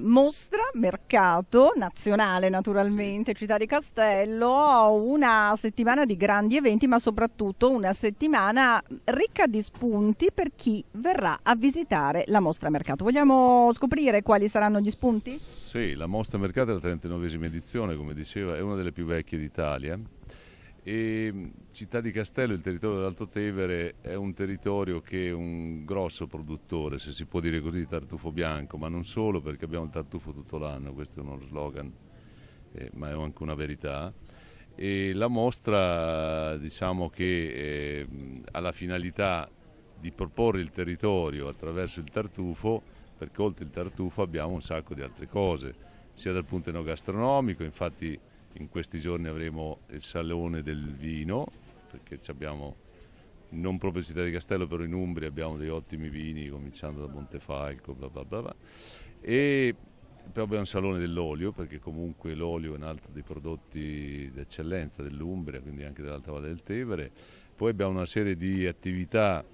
mostra, mercato nazionale naturalmente, Città di Castello, una settimana di grandi eventi ma soprattutto una settimana ricca di spunti per chi verrà a visitare la mostra mercato. Vogliamo scoprire quali saranno gli spunti? Sì, la mostra mercato è la 39esima edizione, come diceva, è una delle più vecchie d'Italia e mm, Città di Castello, il territorio dell'Alto Tevere, è un territorio che è un grosso produttore, se si può dire così, di tartufo bianco, ma non solo perché abbiamo il tartufo tutto l'anno, questo è uno slogan, eh, ma è anche una verità. E la mostra diciamo che eh, ha la finalità di proporre il territorio attraverso il tartufo, perché oltre il tartufo abbiamo un sacco di altre cose, sia dal punto enogastronomico, infatti in questi giorni avremo il salone del vino, perché abbiamo non proprio Città di Castello, però in Umbria abbiamo degli ottimi vini, cominciando da Montefalco, bla bla bla. bla. E poi abbiamo il salone dell'olio, perché comunque l'olio è un altro dei prodotti d'eccellenza dell'Umbria, quindi anche dell'Alta Valle del Tevere. Poi abbiamo una serie di attività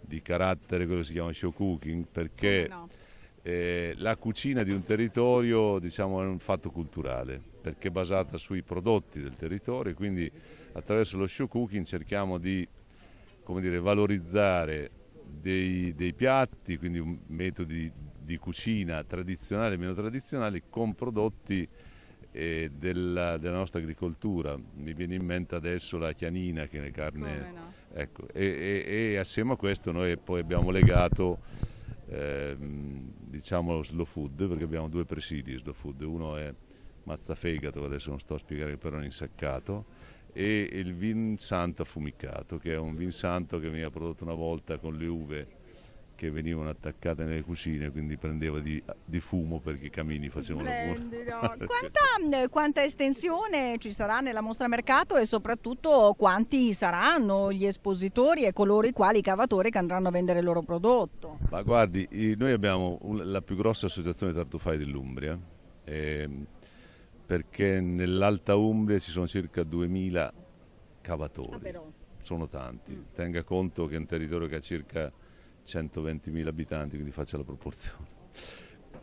di carattere, quello che si chiama show cooking, perché... No eh, la cucina di un territorio diciamo, è un fatto culturale perché è basata sui prodotti del territorio e quindi attraverso lo show cooking cerchiamo di dire, valorizzare dei, dei, piatti, quindi metodi di cucina tradizionale e meno tradizionali con prodotti eh, della, della, nostra agricoltura. Mi viene in mente adesso la chianina che è carne... No? Ecco, e, e, e assieme a questo noi poi abbiamo legato Ehm, diciamo slow food perché abbiamo due presidi slow food, uno è mazzafegato, adesso non sto a spiegare però è insaccato e il vin santo affumicato che è un vin santo che veniva prodotto una volta con le uve che venivano attaccate nelle cucine, quindi prendeva di, di fumo perché i camini facevano Splendido. Quanta, quanta estensione ci sarà nella mostra mercato e soprattutto quanti saranno gli espositori e coloro i quali i cavatori che andranno a vendere il loro prodotto? Ma guardi, noi abbiamo la più grossa associazione di tartufai dell'Umbria ehm, perché nell'Alta Umbria ci sono circa 2000 cavatori, ah, sono tanti, mm. tenga conto che è un territorio che ha circa 120.000 abitanti, quindi faccia la proporzione.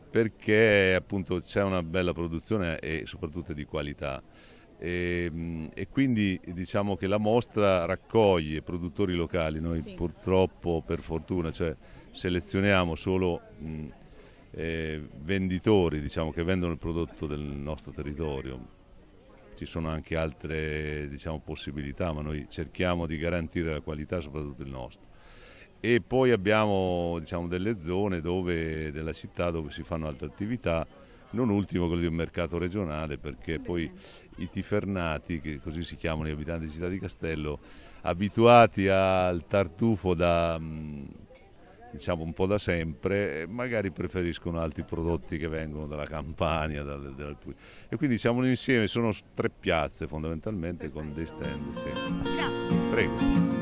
Perché appunto c'è una bella produzione e soprattutto di qualità. E, ehm, e, quindi diciamo che la mostra raccoglie produttori locali, noi sì. purtroppo per fortuna cioè, selezioniamo solo mh, eh, venditori diciamo, che vendono il prodotto del nostro territorio, ci sono anche altre diciamo, possibilità ma noi cerchiamo di garantire la qualità soprattutto il nostro e poi abbiamo diciamo, delle zone dove, della città dove si fanno altre attività, non ultimo quello di un mercato regionale perché poi i tifernati, che così si chiamano gli abitanti di Città di Castello, abituati al tartufo da, diciamo un po' da sempre, eh, magari preferiscono altri prodotti che vengono dalla Campania. Dalle, dalle... E quindi siamo insieme, sono tre piazze fondamentalmente con dei stand. Sì. Prego.